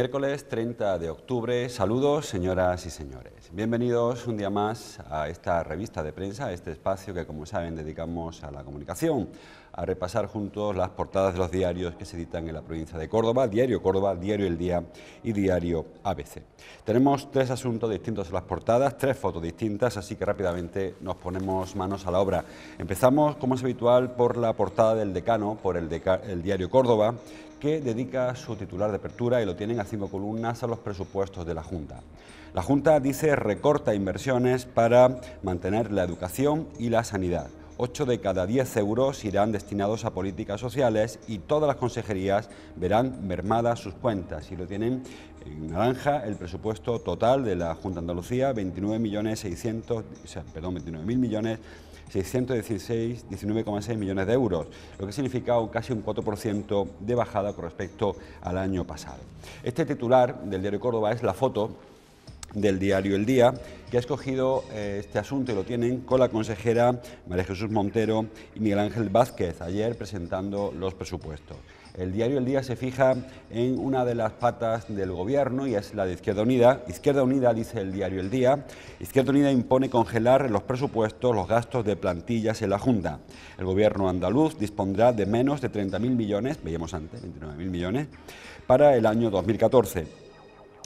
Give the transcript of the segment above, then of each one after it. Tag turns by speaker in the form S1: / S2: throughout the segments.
S1: miércoles 30 de octubre. Saludos, señoras y señores. Bienvenidos un día más a esta revista de prensa, a este espacio que, como saben, dedicamos a la comunicación, a repasar juntos las portadas de los diarios que se editan en la provincia de Córdoba, Diario Córdoba, Diario El Día y Diario ABC. Tenemos tres asuntos distintos en las portadas, tres fotos distintas, así que rápidamente nos ponemos manos a la obra. Empezamos, como es habitual, por la portada del decano, por el, el Diario Córdoba, que dedica su titular de apertura y lo tienen a cinco columnas a los presupuestos de la Junta. La Junta dice recorta inversiones para mantener la educación y la sanidad. ...ocho de cada 10 euros irán destinados a políticas sociales y todas las consejerías verán mermadas sus cuentas. Y lo tienen en naranja el presupuesto total de la Junta de Andalucía, 29.600.000... perdón, 29 millones 616, 19,6 millones de euros, lo que significado casi un 4% de bajada con respecto al año pasado. Este titular del diario Córdoba es la foto del diario El Día, que ha escogido eh, este asunto y lo tienen con la consejera María Jesús Montero y Miguel Ángel Vázquez ayer presentando los presupuestos. El diario El Día se fija en una de las patas del gobierno y es la de Izquierda Unida. Izquierda Unida, dice el diario El Día, Izquierda Unida impone congelar los presupuestos, los gastos de plantillas en la Junta. El gobierno andaluz dispondrá de menos de 30.000 millones, veíamos antes, 29.000 millones, para el año 2014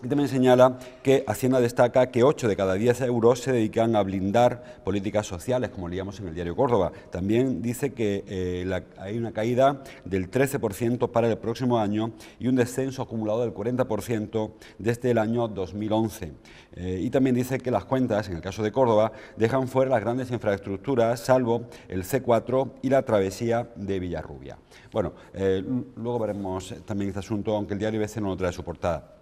S1: también señala que Hacienda destaca que 8 de cada 10 euros se dedican a blindar políticas sociales, como leíamos en el diario Córdoba. También dice que eh, hay una caída del 13% para el próximo año y un descenso acumulado del 40% desde el año 2011. Eh, y también dice que las cuentas, en el caso de Córdoba, dejan fuera las grandes infraestructuras, salvo el C4 y la travesía de Villarrubia. Bueno, eh, luego veremos también este asunto, aunque el diario BC no lo trae su portada.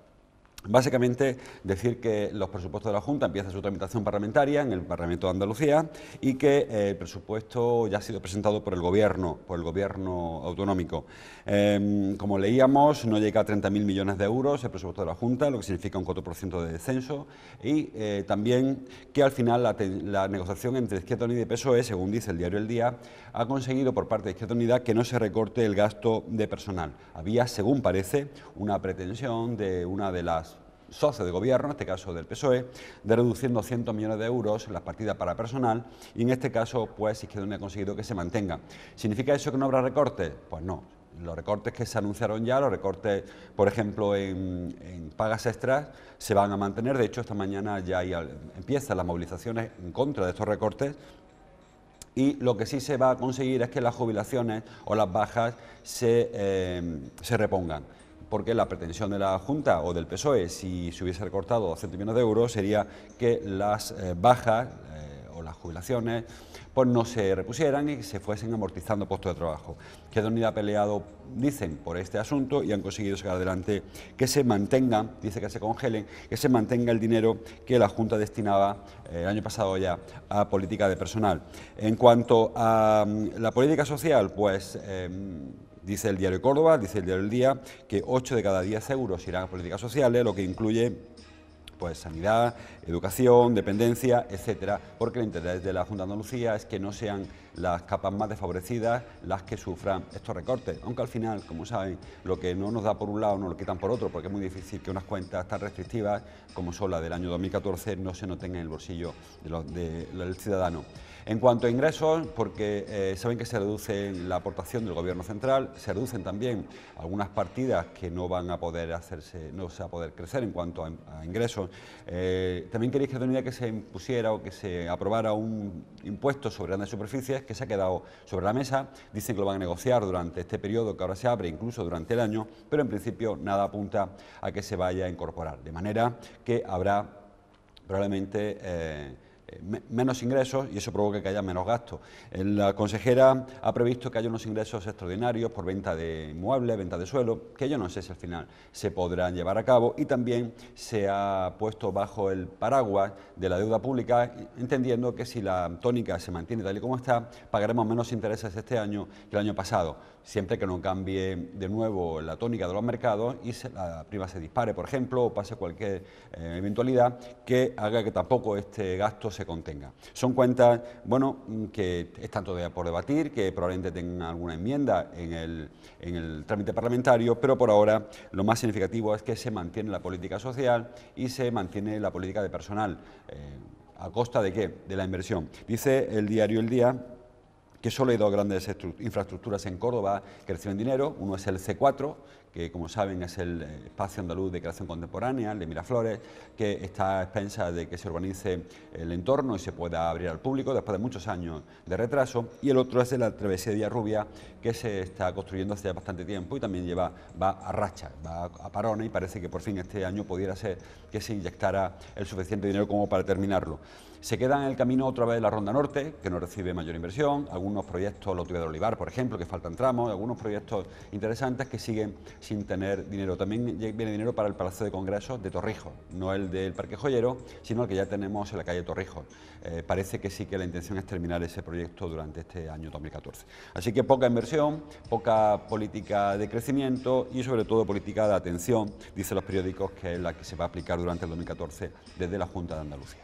S1: Básicamente decir que los presupuestos de la Junta empiezan su tramitación parlamentaria en el Parlamento de Andalucía y que eh, el presupuesto ya ha sido presentado por el Gobierno, por el Gobierno autonómico. Em, como leíamos, no llega a 30.000 millones de euros el presupuesto de la Junta, lo que significa un 4% de descenso, y eh, también que al final la, negociación entre Izquierda Unida y PSOE, según dice el diario El Día, ha conseguido por parte de Izquierda Unida que no se recorte el gasto de personal. Había, según parece, una pretensión de una de las socios de gobierno, en este caso del PSOE, de reduciendo 200 millones de euros las partidas para personal y en este caso pues Izquierda Unida ha conseguido que se mantenga. ¿Significa eso que no habrá recorte?... Pues no, los recortes que se anunciaron ya, los recortes, por ejemplo, en, pagas extras, se van a mantener. De hecho, esta mañana ya empiezan las movilizaciones en contra de estos recortes. Y lo que sí se va a conseguir es que las jubilaciones o las bajas se, em, repongan. Porque la pretensión de la Junta o del PSOE, si se hubiese recortado 200 millones de euros, sería que las eh, bajas o las jubilaciones, pues no se repusieran y se fuesen amortizando puestos de trabajo. Queda Unida ha peleado, dicen, por este asunto y han conseguido sacar adelante que se mantenga, dice que se congelen, que se mantenga el dinero que la Junta destinaba eh, el año pasado ya a política de personal. En cuanto a mm, la política social, pues... Em, dice el diario Córdoba, dice el diario El Día, que 8 de cada 10 euros irán a políticas sociales, lo que incluye pues sanidad, educación, dependencia, etcétera, porque el interés de la Junta de Andalucía es que no sean las capas más desfavorecidas las que sufran estos recortes, aunque al final, como saben, lo que no nos da por un lado nos lo quitan por otro, porque es muy difícil que unas cuentas tan restrictivas como son las del año 2014 no se noten en el bolsillo del ciudadano. En cuanto a ingresos, porque eh, saben que se reduce la aportación del Gobierno Central, se reducen también algunas partidas que no van a poder hacerse, no se a poder crecer en cuanto a, ingresos. Eh, también quería que se impusiera o que se aprobara un impuesto sobre grandes superficies que se ha quedado sobre la mesa. Dicen que lo van a negociar durante este periodo que ahora se abre, incluso durante el año, pero en principio nada apunta a que se vaya a incorporar. De manera que habrá probablemente eh, eh, menos ingresos y eso provoca que haya menos gastos. Eh, la consejera ha previsto que haya unos ingresos extraordinarios por venta de inmuebles, venta de suelo, que yo no sé si al final se podrán llevar a cabo y también se ha puesto bajo el paraguas de la deuda pública, entendiendo que si la tónica se mantiene tal y como está, pagaremos menos intereses este año que el año pasado siempre que no cambie de nuevo la tónica de los mercados y la prima se dispare, por ejemplo, o pase cualquier eh, eventualidad que haga que tampoco este gasto se contenga. Son cuentas, bueno, mm, que están todavía por debatir, que probablemente tengan alguna enmienda en el, trámite parlamentario, pero por ahora lo más significativo es que se mantiene la política social y se mantiene la política de personal. Eh, ¿A costa de qué? De la inversión. Dice el diario El Día que solo hay dos grandes infraestructuras en Córdoba que reciben dinero. Uno es el C4, que como saben es el eh, espacio andaluz de creación contemporánea, el de Miraflores, que está a expensas de que se urbanice el entorno y se pueda abrir al público después de muchos años de retraso. Y el otro es de la travesía de Rubia, que se está construyendo hace bastante tiempo y también lleva, va a racha, va a parones y parece que por fin este año pudiera ser que se inyectara el suficiente dinero como para terminarlo. Se queda en el camino otra vez la Ronda Norte, que no recibe mayor inversión, algunos proyectos, la de Olivar, por ejemplo, que faltan tramos, algunos proyectos interesantes que siguen sin tener dinero. También viene dinero para el Palacio de Congresos de Torrijos, no el del Parque Joyero, sino el que ya tenemos en la calle Torrijos. Eh, parece que sí que la intención es terminar ese proyecto durante este año 2014. Así que poca inversión, poca política de crecimiento y sobre todo política de atención, dicen los periódicos, que es la que se va a aplicar durante el 2014 desde la Junta de Andalucía.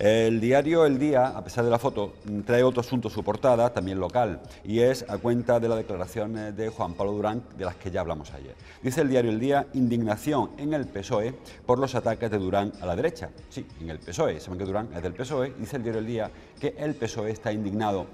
S1: El diario El Día, a pesar de la foto, trae otro asunto su portada, también local, y es a cuenta de las declaraciones de Juan Pablo Durán, de las que ya hablamos ayer. Dice el diario El Día, indignación en el PSOE por los ataques de Durán a la derecha. Sí, en el PSOE, saben que Durán es del PSOE, dice el diario El Día que el PSOE está indignado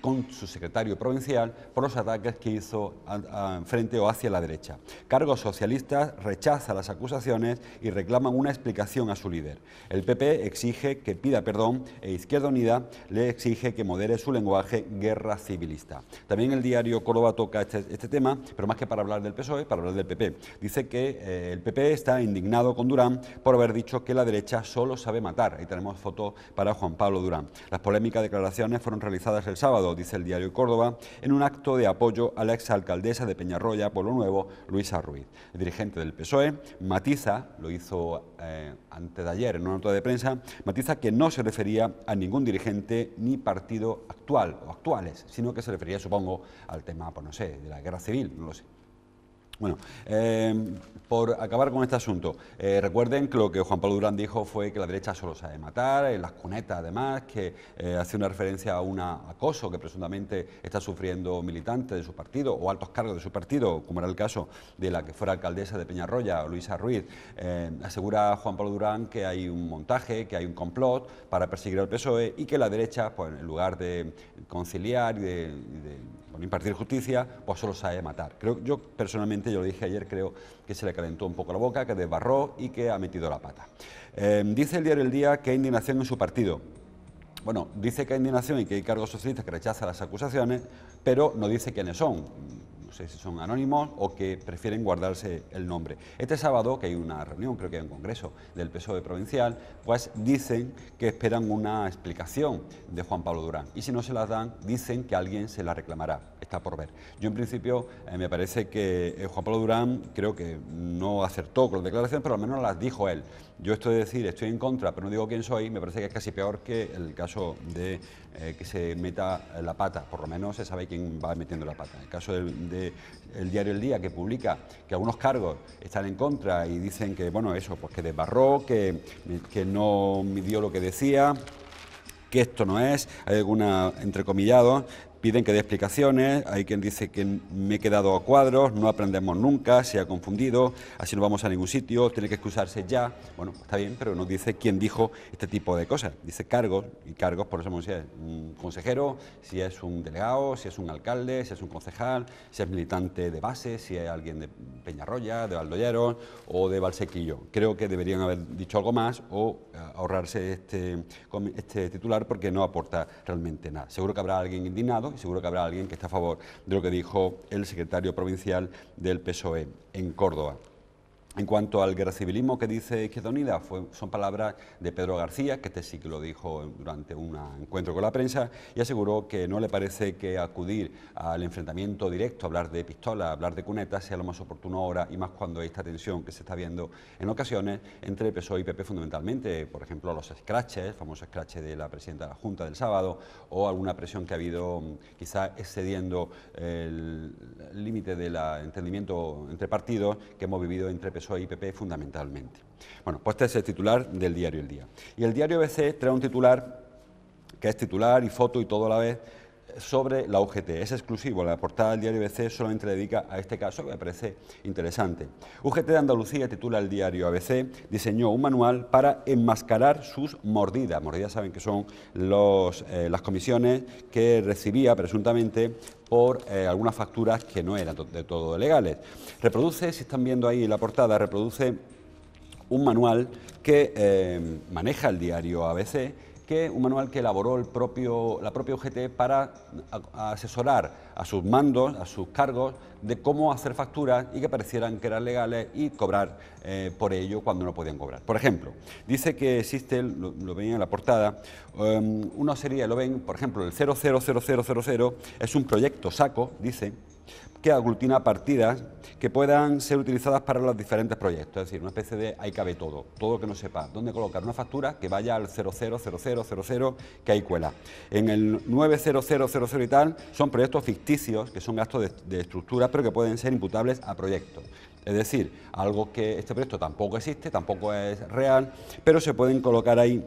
S1: con su secretario provincial por los ataques que hizo en frente o hacia la derecha. Cargos socialistas rechazan las acusaciones y reclaman una explicación a su líder. El PP exige que pida perdón e Izquierda Unida le exige que modere su lenguaje guerra civilista. También el diario Córdoba toca este, este tema, pero más que para hablar del PSOE, para hablar del PP. Dice que eh, el PP está indignado con Durán por haber dicho que la derecha solo sabe matar. Ahí tenemos fotos para Juan Pablo Durán. Las polémicas declaraciones fueron realizadas el sábado dice el diario Córdoba, en un acto de apoyo a la exalcaldesa de Peñarroya, lo Nuevo, Luisa Ruiz. El dirigente del PSOE matiza, lo hizo eh, antes de ayer en una nota de prensa, matiza que no se refería a ningún dirigente ni partido actual o actuales, sino que se refería, supongo, al tema, pues no sé, de la guerra civil, no lo sé. Bueno, eh, por acabar con este asunto, eh, recuerden que lo que Juan Pablo Durán dijo fue que la derecha solo sabe matar, en eh, las cunetas además, que hace una referencia a un acoso que presuntamente está sufriendo militante de su partido o altos cargos de su partido, como era el caso de la que fuera alcaldesa de Peñarroya, Luisa Ruiz. asegura Juan Pablo Durán que hay un montaje, que hay un complot para perseguir al PSOE y que la derecha, pues, en lugar de conciliar y de por impartir justicia, pues solo sabe matar. Creo, yo personalmente, yo lo dije ayer, creo que se le calentó un poco la boca, que desbarró y que ha metido la pata. Em, dice el diario El Día que hay indignación en su partido. Bueno, dice que hay indignación y que hay cargos socialistas que rechazan las acusaciones, pero no dice quiénes son no si son anónimos o que prefieren guardarse el nombre. Este sábado, que hay una reunión, creo que en congreso del PSOE provincial, pues dicen que esperan una explicación de Juan Pablo Durán. Y si no se la dan, dicen que alguien se la reclamará. Está por ver. Yo en principio eh, me parece que eh, Juan Pablo Durán creo que no acertó con las declaraciones, pero al menos las dijo él. Yo estoy de decir estoy en contra, pero no digo quién soy, me parece que es casi peor que el caso de eh, que se meta la pata. Por lo menos se sabe quién va metiendo la pata. El caso de el diario El Día, que publica que algunos cargos están en contra y dicen que, bueno, eso, pues que desbarró, que, no midió lo que decía que esto no es, hay alguna, entrecomillado Piden que dé explicaciones, hay quien dice que me he quedado a cuadros, no aprendemos nunca, se ha confundido, así no vamos a ningún sitio, tiene que excusarse ya. Bueno, está bien, pero no dice quién dijo este tipo de cosas. Dice cargos, y cargos por eso si es un consejero, si es un delegado, si es un alcalde, si es un concejal, si es militante de base, si es alguien de Peñarroya, de Valdoyeros o de Valsequillo. Creo que deberían haber dicho algo más o eh, ahorrarse este, este titular porque no aporta realmente nada. Seguro que habrá alguien indignado y seguro que habrá alguien que está a favor de lo que dijo el secretario provincial del PSOE en Córdoba. En cuanto al guerra civilismo que dice Izquierda Unida, son palabras de Pedro García, que este sí que lo dijo durante un encuentro con la prensa, y aseguró que no le parece que acudir al enfrentamiento directo, hablar de pistola, hablar de cunetas, sea lo más oportuno ahora, y más cuando hay esta tensión que se está viendo en ocasiones entre PSOE y PP fundamentalmente, por ejemplo, los scratches, el famoso scratch de la presidenta de la Junta del sábado, o alguna presión que ha habido mm, quizá excediendo el límite del entendimiento entre partidos que hemos vivido entre PSOE ...eso es PP fundamentalmente. Bueno, pues este es el titular del diario El Día. Y el diario BC trae un titular que es titular y foto y todo a la vez, sobre la UGT. Es exclusivo, la portada del diario ABC solamente le dedica a este caso que me parece interesante. UGT de Andalucía, titula el diario ABC, diseñó un manual para enmascarar sus mordidas. Mordidas saben que son eh, las comisiones que recibía presuntamente por eh, algunas facturas que no eran de todo legales. Reproduce, si están viendo ahí la portada, reproduce un manual que eh, maneja el diario ABC que un manual que elaboró el propio, la propia UGT para asesorar a sus mandos, a sus cargos, de cómo hacer facturas y que parecieran que eran legales y cobrar eh, por ello cuando no podían cobrar. Por ejemplo, dice que existe, lo, ven en la portada, em, una serie, lo ven, por ejemplo, el 000000 es un proyecto saco, dice, que aglutina partidas que puedan ser utilizadas para los diferentes proyectos, es decir, una especie de ahí cabe todo, todo que no sepa, dónde colocar una factura que vaya al 000000 que hay cuela. En el 90000 y tal son proyectos ficticios, que son gastos de, de estructura, pero que pueden ser imputables a proyectos. Es decir, algo que este proyecto tampoco existe, tampoco es real, pero se pueden colocar ahí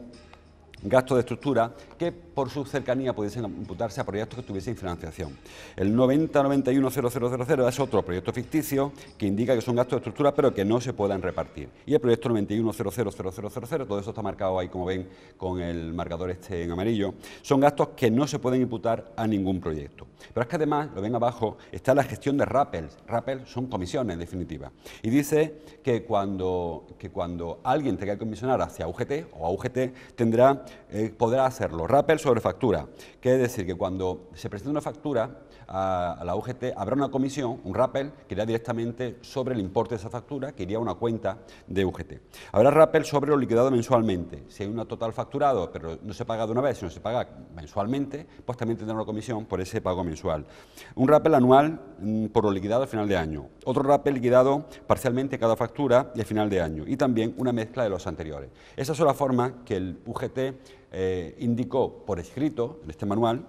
S1: gastos de estructura que por su cercanía pudiesen imputarse a proyectos que tuviesen financiación. El 90910000 es otro proyecto ficticio que indica que son gastos de estructura pero que no se puedan repartir. Y el proyecto 91000000, todo eso está marcado ahí como ven con el marcador este en amarillo, son gastos que no se pueden imputar a ningún proyecto. Pero es que además, lo ven abajo, está la gestión de rappels. ...Rappel son comisiones en definitiva. Y dice que cuando, que cuando alguien tenga que comisionar hacia UGT o a UGT tendrá eh, podrá hacerlo. Rappel sobre factura. Quiere decir que cuando se presenta una factura, a, la UGT, habrá una comisión, un rappel, que irá directamente sobre el importe de esa factura, que iría a una cuenta de UGT. Habrá rappel sobre lo liquidado mensualmente. Si hay una total facturado, pero no se paga de una vez, sino se paga mensualmente, pues también tendrá una comisión por ese pago mensual. Un rappel anual mm, por lo liquidado al final de año. Otro rappel liquidado parcialmente cada factura y al final de año. Y también una mezcla de los anteriores. Esa es la forma que el UGT eh, indicó por escrito en este manual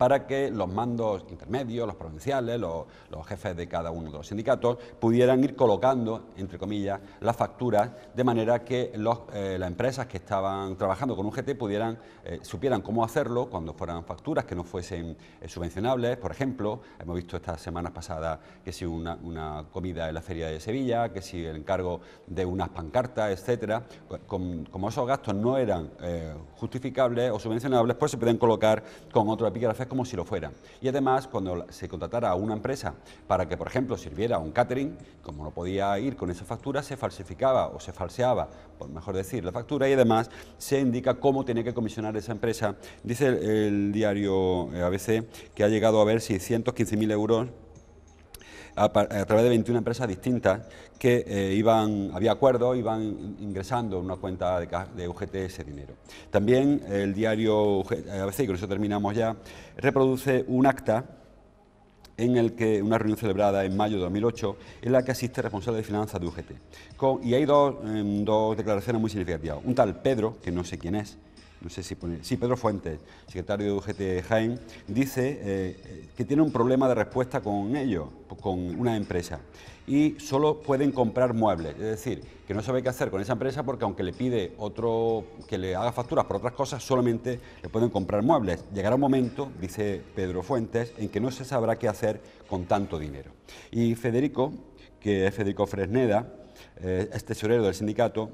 S1: para que los mandos intermedios, los provinciales, los, jefes de cada uno de los sindicatos pudieran ir colocando, entre comillas, las facturas de manera que eh, las empresas que estaban trabajando con un GT... pudieran, eh, supieran cómo hacerlo cuando fueran facturas que no fuesen eh, subvencionables. Por ejemplo, hemos visto estas semanas pasadas que si una, una, comida en la Feria de Sevilla, que si el encargo de unas pancartas, etcétera, como esos gastos no eran justificables o subvencionables, pues se pueden colocar con otro epígrafe como si lo fuera. Y además, cuando se contratara a una empresa para que, por ejemplo, sirviera un catering, como no podía ir con esa factura, se falsificaba o se falseaba, por mejor decir, la factura y además se indica cómo tiene que comisionar esa empresa. Dice el, diario eh, ABC que ha llegado a ver 615.000 euros a, través de 21 empresas distintas que eh, iban, había acuerdo iban ingresando en una cuenta de, UGT ese dinero. También eh, el diario eh, ABC, y con eso terminamos ya, reproduce un acta en el que una reunión celebrada en mayo de 2008 en la que asiste responsable de finanzas de UGT. y hay dos, em, dos declaraciones muy significativas. Un tal Pedro, que no sé quién es, no sé si pone, sí, Pedro Fuentes, secretario de UGT Jaén, dice eh, eh, que tiene un problema de respuesta con ellos, con una empresa, y solo pueden comprar muebles, es decir, que no sabe qué hacer con esa empresa porque aunque le pide otro que le haga facturas por otras cosas, solamente le pueden comprar muebles. Llegará un momento, dice Pedro Fuentes, en que no se sabrá qué hacer con tanto dinero. Y Federico, que es Federico Fresneda, eh, es tesorero del sindicato,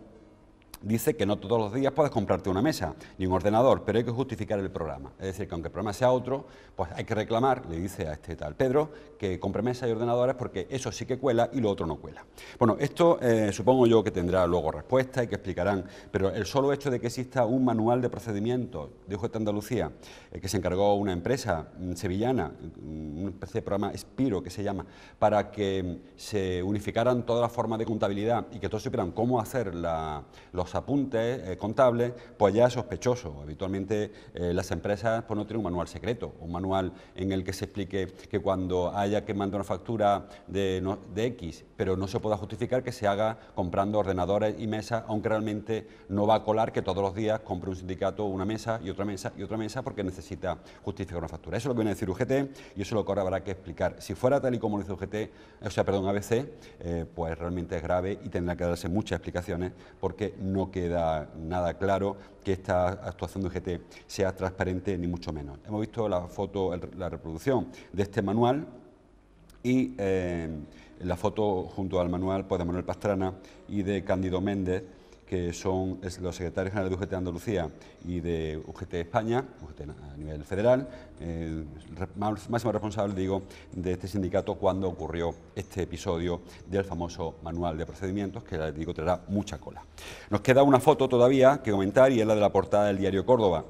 S1: dice que no todos los días puedes comprarte una mesa ni un ordenador, pero hay que justificar el programa. Es decir, que aunque el programa sea otro, pues hay que reclamar, le dice a este tal Pedro, que compre mesa y ordenadores porque eso sí que cuela y lo otro no cuela. Bueno, esto eh, supongo yo que tendrá luego respuesta y que explicarán, pero el solo hecho de que exista un manual de procedimientos de esta Andalucía, eh, que se encargó una empresa mm, sevillana, mm, un especie de programa Espiro que se llama, para que mm, se unificaran todas las formas de contabilidad y que todos supieran cómo hacer los apuntes eh, contables, pues ya es sospechoso. Habitualmente eh, las empresas pues, no tienen un manual secreto, un manual en el que se explique que cuando haya que mandar una factura de, X, pero no se pueda justificar que se haga comprando ordenadores y mesas, aunque realmente no va a colar que todos los días compre un sindicato una mesa y otra mesa y otra mesa porque necesita justificar una factura. Eso es lo que viene a decir UGT y eso es lo que ahora habrá que explicar. Si fuera tal y como lo dice UGT, o sea, perdón, ABC, eh, pues realmente es grave y tendrá que darse muchas explicaciones porque no no queda nada claro que esta actuación de UGT sea transparente ni mucho menos. Hemos visto la foto, la reproducción de este manual y eh, la foto junto al manual pues, de Manuel Pastrana y de Cándido Méndez, que son los secretarios generales de UGT Andalucía y de UGT España, UGT a nivel federal, eh, máximo responsable, digo, de este sindicato cuando ocurrió este episodio del famoso manual de procedimientos, que digo, traerá mucha cola. Nos queda una foto todavía que comentar y es la de la portada del diario Córdoba.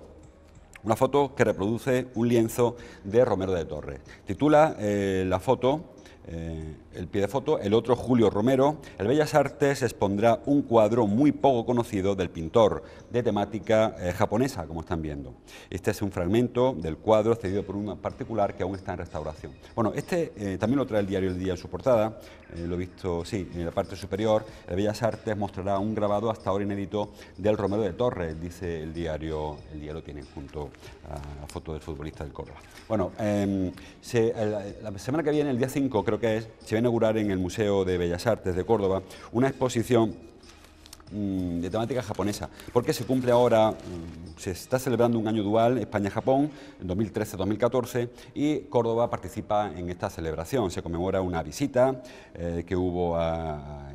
S1: Una foto que reproduce un lienzo de Romero de Torres. Titula eh, la foto eh, el pie de foto, el otro Julio Romero, el Bellas Artes expondrá un cuadro muy poco conocido del pintor, de temática eh, japonesa, como están viendo. Este es un fragmento del cuadro cedido por un particular que aún está en restauración. Bueno, este eh, también lo trae el diario El Día en su portada, lo he visto, sí, en la parte superior, el Bellas Artes mostrará un grabado hasta ahora inédito del Romero de Torres, dice el diario, el diario lo tienen junto a la foto del futbolista del Córdoba. Bueno, em, la, la, semana que viene, el día 5, creo que es, se va a inaugurar en el Museo de Bellas Artes de Córdoba una exposición mm, de temática japonesa, porque se cumple ahora, mm, se está celebrando un año dual España-Japón, 2013-2014, y Córdoba participa en esta celebración. Se conmemora una visita eh, que hubo a,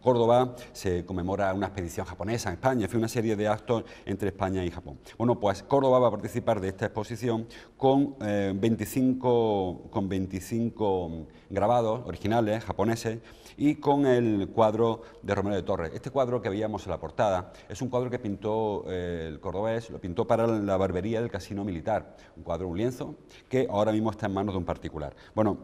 S1: Córdoba, se conmemora una expedición japonesa en España, Fue una serie de actos entre España y Japón. Bueno, pues Córdoba va a participar de esta exposición con, 25, eh, con 25 grabados originales japoneses y con el cuadro de Romero de Torres. Este cuadro que veíamos en la portada es un cuadro que pintó eh, el cordobés, lo pintó para la barbería del casino militar, un cuadro, un lienzo, que ahora mismo está en manos de un particular. Bueno,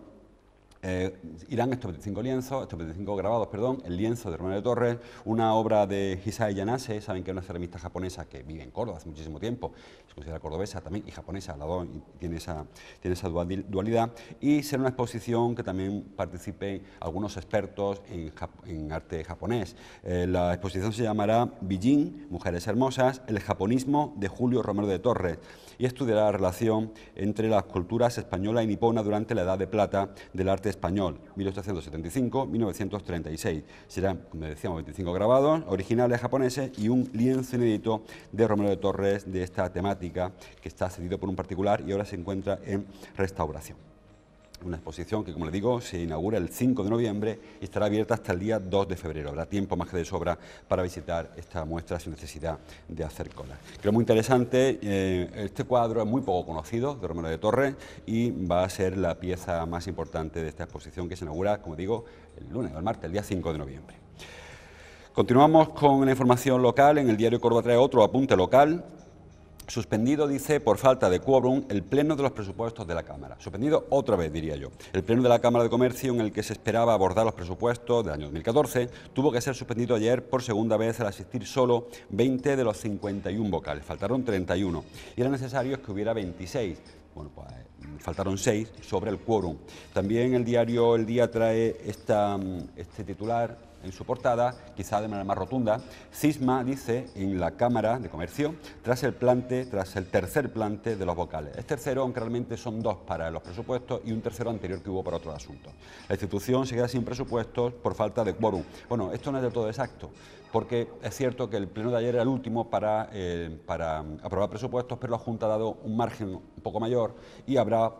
S1: eh, irán estos 25 lienzos, estos 25 grabados, perdón, el lienzo de Romero de Torres, una obra de Hisae Yanase, saben que es una ceramista japonesa que vive en Córdoba hace muchísimo tiempo, se considera cordobesa también y japonesa, la dos, tiene esa, tiene esa dualidad, y será una exposición que también participen algunos expertos en, arte japonés. Eh, la exposición se llamará Beijing, Mujeres Hermosas, el japonismo de Julio Romero de Torres y estudiará la relación entre las culturas española y nipona durante la Edad de Plata del arte español, 1875-1936. Serán, como decíamos, 25 grabados originales japoneses y un lienzo inédito de Romero de Torres de esta temática que está cedido por un particular y ahora se encuentra en restauración. Una exposición que, como le digo, se inaugura el 5 de noviembre y estará abierta hasta el día 2 de febrero. Habrá tiempo más que de sobra para visitar esta muestra sin necesidad de hacer cola. Creo muy interesante, eh, este cuadro es muy poco conocido de Romero de Torres y va a ser la pieza más importante de esta exposición que se inaugura, como digo, el lunes o el martes, el día 5 de noviembre. Continuamos con la información local. En el diario Córdoba trae otro apunte local. Suspendido, dice, por falta de quórum, el pleno de los presupuestos de la Cámara. Suspendido otra vez, diría yo. El pleno de la Cámara de Comercio, en el que se esperaba abordar los presupuestos del año 2014, tuvo que ser suspendido ayer por segunda vez al asistir solo 20 de los 51 vocales. Faltaron 31 y era necesario que hubiera 26. Bueno, pues faltaron 6 sobre el quórum. También el diario El Día trae esta, este titular en su portada, quizá de manera más rotunda, Cisma dice en la Cámara de Comercio, tras el plante, tras el tercer plante de los vocales. Es tercero, aunque realmente son dos para los presupuestos y un tercero anterior que hubo para otro asunto. La institución se queda sin presupuestos por falta de quórum. Bueno, esto no es del todo exacto, porque es cierto que el pleno de ayer era el último para, eh, para aprobar presupuestos, pero la Junta ha dado un margen un poco mayor y habrá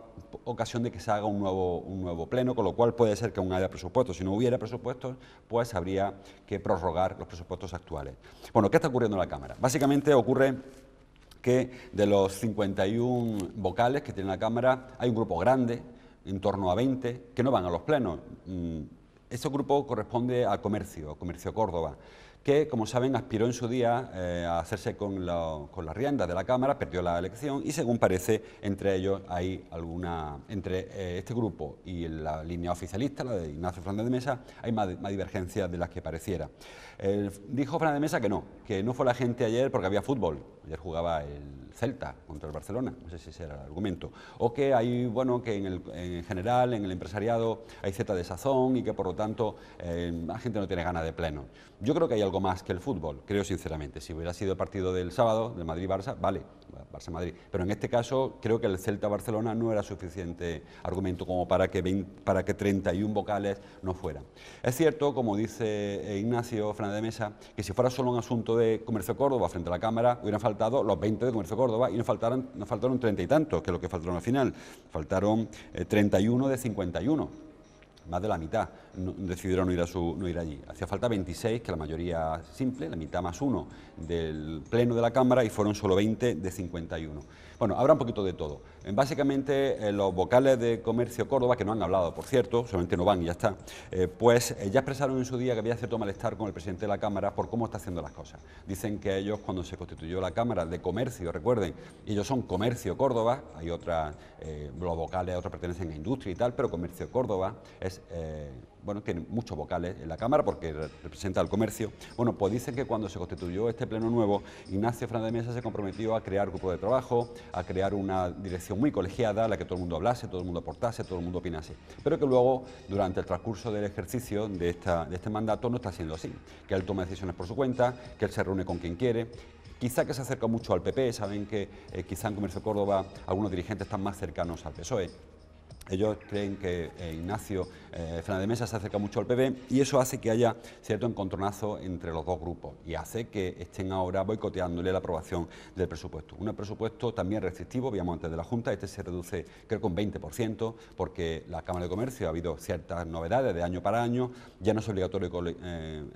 S1: ocasión de que se haga un nuevo, un nuevo pleno, con lo cual puede ser que aún haya presupuesto. Si no hubiera presupuestos, pues habría que prorrogar los presupuestos actuales. Bueno, ¿qué está ocurriendo en la Cámara? Básicamente ocurre que de los 51 vocales que tiene la Cámara, hay un grupo grande, en torno a 20, que no van a los plenos. Mm, ese grupo corresponde al comercio, comercio Córdoba que, como saben, aspiró en su día eh, a hacerse con, las riendas de la Cámara, perdió la elección y, según parece, entre ellos hay alguna, entre eh, este grupo y la línea oficialista, la de Ignacio Fernández de Mesa, hay más, divergencias de las que pareciera. Eh, dijo Fernández de Mesa que no, que no fue la gente ayer porque había fútbol, ayer jugaba el Celta contra el Barcelona, no sé si ese era el argumento, o que hay, bueno, que en, en general, en el empresariado, hay cierta desazón y que, por lo tanto, la gente no tiene ganas de pleno. Yo creo que hay más que el fútbol, creo sinceramente. Si hubiera sido el partido del sábado, del Madrid-Barça, vale, Barça-Madrid. Pero en este caso creo que el Celta-Barcelona no era suficiente argumento como para que, para que 31 vocales no fueran. Es cierto, como dice eh, Ignacio Fernández de Mesa, que si fuera solo un asunto de Comercio Córdoba frente a la Cámara, hubieran faltado los 20 de Comercio Córdoba y nos faltaron, nos faltaron 30 y tantos, que es lo que faltaron al final. Faltaron 31 eh, de 51 más de la mitad decidieron no ir, a su, no ir allí. Hacía falta 26, que la mayoría simple, la mitad más uno del Pleno de la Cámara, y fueron solo 20 de 51. Bueno, habrá un poquito de todo. Eh, básicamente, eh, los vocales de Comercio Córdoba, que no han hablado, por cierto, solamente no van y ya está, eh, pues ya expresaron en su día que había cierto malestar con el presidente de la Cámara por cómo está haciendo las cosas. Dicen que ellos, cuando se constituyó la Cámara de Comercio, recuerden, ellos son Comercio Córdoba, hay otras, los vocales, otros pertenecen a Industria y tal, pero Comercio Córdoba es bueno, tiene muchos vocales en la Cámara porque representa al comercio. Bueno, pues dicen que cuando se constituyó este pleno nuevo, Ignacio Fernández Mesa se comprometió a crear grupos de trabajo, a crear una dirección muy colegiada, a la que todo el mundo hablase, todo el mundo aportase, todo el mundo opinase. Pero que luego, durante el transcurso del ejercicio de, este mandato, no está siendo así. Que él toma decisiones por su cuenta, que él se reúne con quien quiere, quizá que se acerca mucho al PP, saben que eh, quizá en Comercio Córdoba algunos dirigentes están más cercanos al PSOE. Ellos creen que eh, Ignacio eh, Fernández Mesa se acerca mucho al PP y eso hace que haya cierto encontronazo entre los dos grupos y hace que estén ahora boicoteándole la aprobación del presupuesto. Un presupuesto también restrictivo, veíamos antes de la Junta, este se reduce creo que un 20% porque la Cámara de Comercio ha habido ciertas novedades de año para año, ya no es obligatorio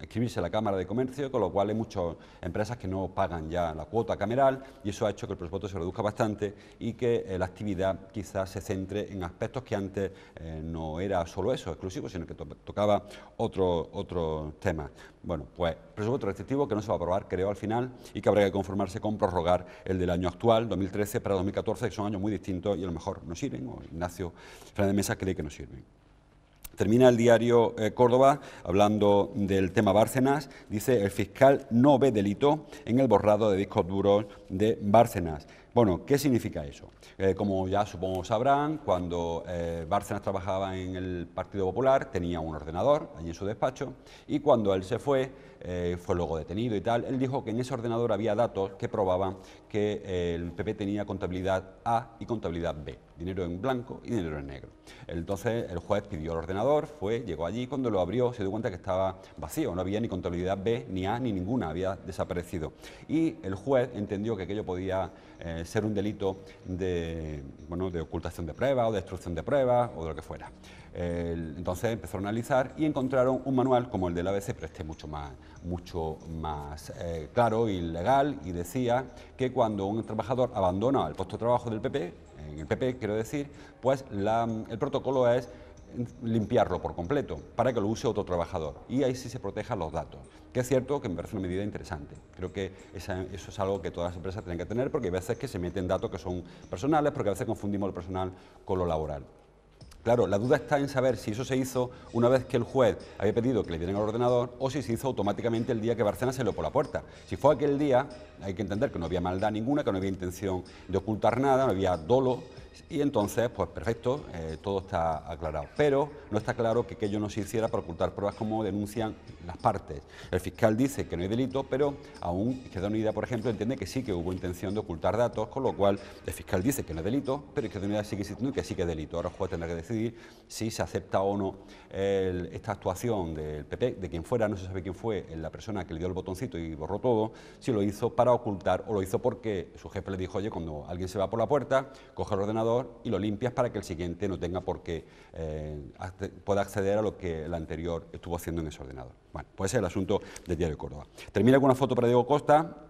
S1: escribirse eh, a la Cámara de Comercio, con lo cual hay muchas empresas que no pagan ya la cuota cameral y eso ha hecho que el presupuesto se reduzca bastante y que eh, la actividad quizás se centre en aspectos que antes eh, no era solo eso, exclusivo, exclusivos, sino que tocaba otro, otro tema. Bueno, pues presupuesto restrictivo que no se va a aprobar, creo, al final, y que habrá que conformarse con prorrogar el del año actual, 2013, para 2014, que son años muy distintos y a lo mejor no sirven, o Ignacio Fernández Mesa cree que no sirven. Termina el diario eh, Córdoba hablando del tema Bárcenas. Dice, el fiscal no ve delito en el borrado de discos duros de Bárcenas. Bueno, ¿qué significa eso? Eh, como ya supongo sabrán, cuando eh, Bárcenas trabajaba en el Partido Popular tenía un ordenador allí en su despacho y cuando él se fue eh, fue luego detenido y tal, él dijo que en ese ordenador había datos que probaban que eh, el PP tenía contabilidad A y contabilidad B, dinero en blanco y dinero en negro. Entonces el juez pidió el ordenador, fue, llegó allí, cuando lo abrió se dio cuenta que estaba vacío, no había ni contabilidad B, ni A, ni ninguna, había desaparecido. Y el juez entendió que aquello podía eh, ser un delito de, bueno, de ocultación de pruebas o de destrucción de pruebas o de lo que fuera entonces empezaron a analizar y encontraron un manual como el del ABC, pero este mucho más, mucho más eh, claro y legal, y decía que cuando un trabajador abandona el puesto de trabajo del PP, en el PP quiero decir, pues el protocolo es limpiarlo por completo para que lo use otro trabajador y ahí sí se protejan los datos, que es cierto que me parece una medida interesante. Creo que eso es algo que todas las empresas tienen que tener porque hay veces que se meten datos que son personales porque a veces confundimos lo personal con lo laboral. Claro, la duda está en saber si eso se hizo una vez que el juez había pedido que le dieran al ordenador o si se hizo automáticamente el día que Barcelona se lo por la puerta. Si fue aquel día, hay que entender que no había maldad ninguna, que no había intención de ocultar nada, no había dolo, y entonces, pues perfecto, eh, todo está aclarado. Pero no está claro que aquello no se hiciera para ocultar pruebas como denuncian las partes. El fiscal dice que no hay delito, pero aún Izquierda Unida, por ejemplo, entiende que sí que hubo intención de ocultar datos, con lo cual el fiscal dice que no hay delito, pero Izquierda Unida sigue insistiendo que sí que es delito. Ahora el juez tendrá que decidir si se acepta o no esta actuación del PP, de quien fuera, no se sabe quién fue la persona que le dio el botoncito y borró todo, si lo hizo para ocultar o lo hizo porque su jefe le dijo, oye, cuando alguien se va por la puerta, coge el ordenador, y lo limpias para que el siguiente no tenga por qué, eh, pueda acceder a lo que el anterior estuvo haciendo en ese ordenador. Bueno, pues ese es el asunto del Diario de Córdoba. Termina con una foto para Diego Costa,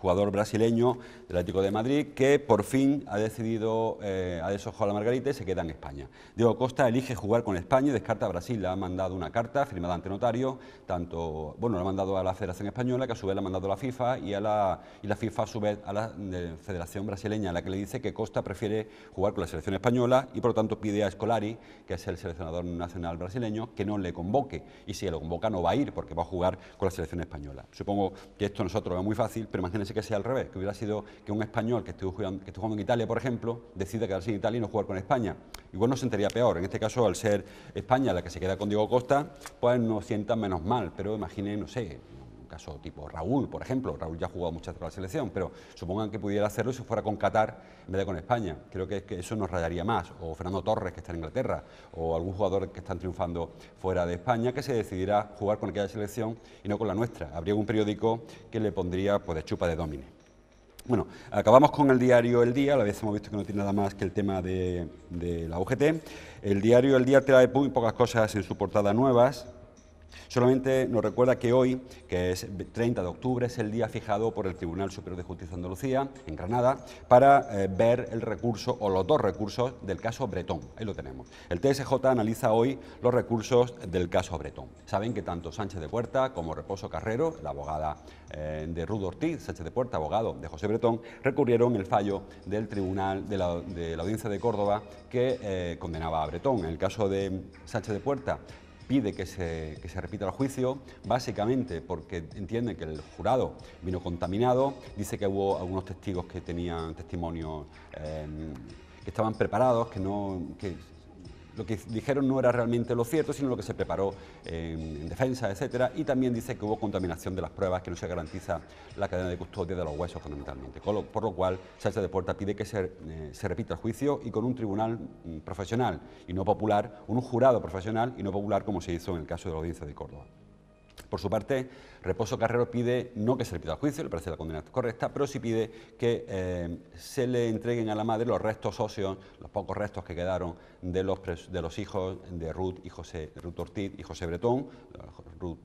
S1: jugador brasileño del Atlético de Madrid, que por fin ha decidido, a eh, ha a la margarita y se queda en España. Diego Costa elige jugar con España y descarta a Brasil. Le ha mandado una carta firmada ante notario, tanto, bueno, la ha mandado a la Federación Española, que a su vez la ha mandado a la FIFA y, a la, y la FIFA a su vez a la Federación Brasileña, la que le dice que Costa prefiere jugar con la selección española y por lo tanto pide a Scolari, que es el seleccionador nacional brasileño, que no le convoque. Y si lo convoca no va a ir porque va a jugar con la selección española. Supongo que esto nosotros es muy fácil, pero imagínense que sea al revés, que hubiera sido que un español que estuvo jugando, estuvo en Italia, por ejemplo, decida quedarse en Italia y no jugar con España. Igual no se sentiría peor. En este caso, al ser España la que se queda con Diego Costa, pues no sienta menos mal. Pero imaginen, no sé, caso tipo Raúl, por ejemplo, Raúl ya ha jugado muchas con la selección, pero supongan que pudiera hacerlo si fuera con Qatar en vez de con España. Creo que, eso nos rayaría más. O Fernando Torres, que está en Inglaterra, o algún jugador que está triunfando fuera de España, que se decidirá jugar con aquella selección y no con la nuestra. Habría un periódico que le pondría pues, de chupa de domine. Bueno, acabamos con el diario El Día, la vez hemos visto que no tiene nada más que el tema de, de la UGT. El diario El Día trae muy pocas cosas en su portada nuevas, Solamente nos recuerda que hoy, que es 30 de octubre, es el día fijado por el Tribunal Superior de Justicia de Andalucía, en Granada, para eh, ver el recurso o los dos recursos del caso Bretón. Ahí lo tenemos. El TSJ analiza hoy los recursos del caso Bretón. Saben que tanto Sánchez de Puerta como Reposo Carrero, la abogada eh, de Rudo Ortiz, Sánchez de Puerta, abogado de José Bretón, recurrieron el fallo del Tribunal de la, Audiencia de Córdoba que eh, condenaba a Bretón. En el caso de Sánchez de Puerta, pide que se, repita el juicio, básicamente porque entiende que el jurado vino contaminado, dice que hubo algunos testigos que tenían testimonios eh, que estaban preparados, que no lo que dijeron no era realmente lo cierto, sino lo que se preparó en defensa, etcétera. Y también dice que hubo contaminación de las pruebas, que no se garantiza la cadena de custodia de los huesos fundamentalmente. por lo cual, Sánchez de Puerta pide que se, eh, se, repita el juicio y con un tribunal mm, profesional y no popular, un jurado profesional y no popular, como se hizo en el caso de la audiencia de Córdoba. Por su parte, Reposo Carrero pide no que se le pida juicio, le parece la condena correcta, pero sí pide que eh, se le entreguen a la madre los restos óseos, los pocos restos que quedaron de los, hijos de Ruth y José Ruth Ortiz y José Bretón, Ruth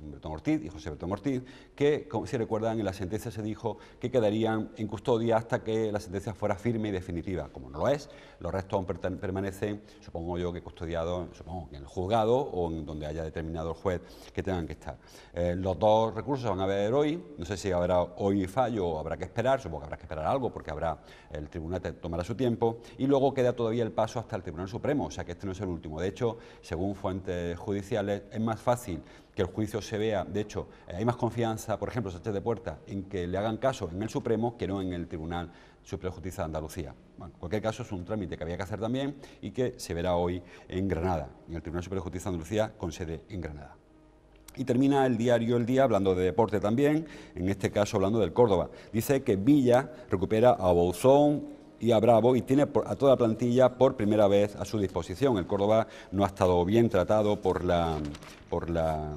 S1: Bretón Ortiz y José Bretón Ortiz, que, como si recuerdan, en la sentencia se dijo que quedarían en custodia hasta que la sentencia fuera firme y definitiva. Como no lo es, los restos permanecen, supongo yo que custodiados, supongo en el juzgado o en donde haya determinado el juez que tengan que estar. Eh, los dos recursos van a ver hoy. No sé si habrá hoy fallo o habrá que esperar, supongo que habrá que esperar algo porque habrá el tribunal tomará su tiempo y luego queda todavía el paso hasta el Tribunal Supremo, o sea que este no es el último. De hecho, según fuentes judiciales, es más fácil que el juicio se vea, de hecho, eh, hay más confianza, por ejemplo, Sánchez de Puerta, en que le hagan caso en el Supremo que no en el Tribunal Superior de Justicia de Andalucía. en cualquier caso, es un trámite que había que hacer también y que se verá hoy en Granada, en el Tribunal Superior de Justicia de Andalucía con sede en Granada. Y termina el diario El Día hablando de deporte también, en este caso hablando del Córdoba. Dice que Villa recupera a Bouzón, y a Bravo y tiene a toda la plantilla por primera vez a su disposición. El Córdoba no ha estado bien tratado por por la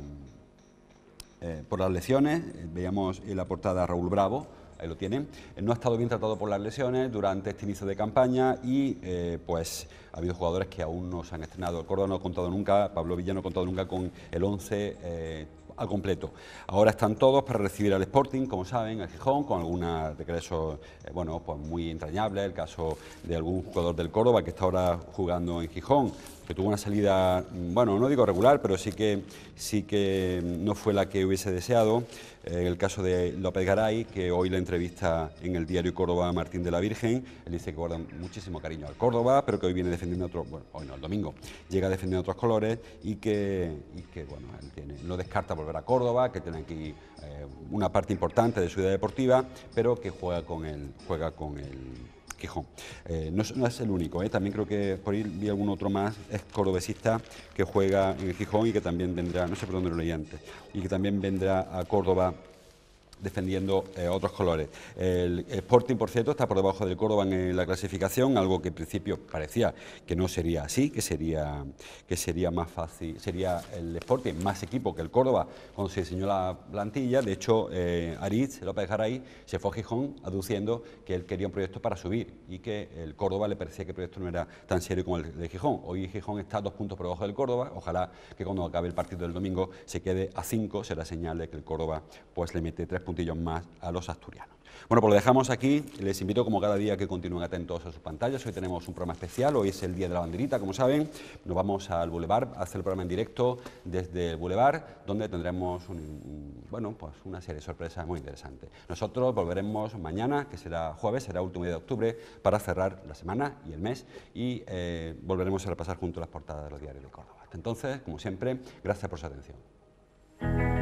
S1: eh, por las lesiones. Veíamos en la portada a Raúl Bravo, lo tienen. Eh, no ha estado bien tratado por las lesiones durante este inicio de campaña y eh, pues ha habido jugadores que aún no se han estrenado. El Córdoba no ha contado nunca, Pablo Villa no ha contado nunca con el 11 eh, al completo. Ahora están todos para recibir al Sporting, como saben, al Gijón, con algunos regresos bueno, pues muy entrañables, el caso de algún jugador del Córdoba que está ahora jugando en Gijón, que tuvo una salida, bueno, no digo regular, pero sí que, sí que no fue la que hubiese deseado. Eh, ...en el caso de López Garay, que hoy la entrevista en el diario Córdoba Martín de la Virgen, él dice que guarda muchísimo cariño al Córdoba, pero que hoy viene defendiendo otro, bueno, hoy no, el domingo, llega defendiendo otros colores y que, y que bueno, él no descarta volver a Córdoba, que tiene aquí eh, una parte importante de su vida deportiva, pero que juega con él, juega con el Gijón. Eh, no, es, el único, ¿eh? también creo que por ahí vi algún otro más, es cordobesista que juega en el Gijón y que también vendrá, no sé por dónde lo leí antes, y que también vendrá a Córdoba defendiendo eh, otros colores. El Sporting, por cierto, está por debajo del Córdoba en la clasificación, algo que en principio parecía que no sería así, que sería, que sería más fácil, sería el Sporting más equipo que el Córdoba cuando se diseñó la plantilla. De hecho, eh, Ariz, López Garay, se fue a Gijón aduciendo que él quería un proyecto para subir y que el Córdoba le parecía que el proyecto no era tan serio como el de Gijón. Hoy Gijón está dos puntos por debajo del Córdoba, ojalá que cuando acabe el partido del domingo se quede a cinco, será señal de que el Córdoba pues le mete tres puntos más a los asturianos. Bueno, pues lo dejamos aquí. Les invito, como cada día, que continúen atentos a sus pantallas. Hoy tenemos un programa especial. Hoy es el Día de la Banderita, como saben. Nos vamos al Boulevard a hacer el programa en directo desde el Boulevard, donde tendremos un, bueno, pues una serie de sorpresas muy interesantes. Nosotros volveremos mañana, que será jueves, será último día de octubre, para cerrar la semana y el mes. Y eh, volveremos a repasar junto las portadas de los diarios de Córdoba. entonces, como siempre, gracias por su atención.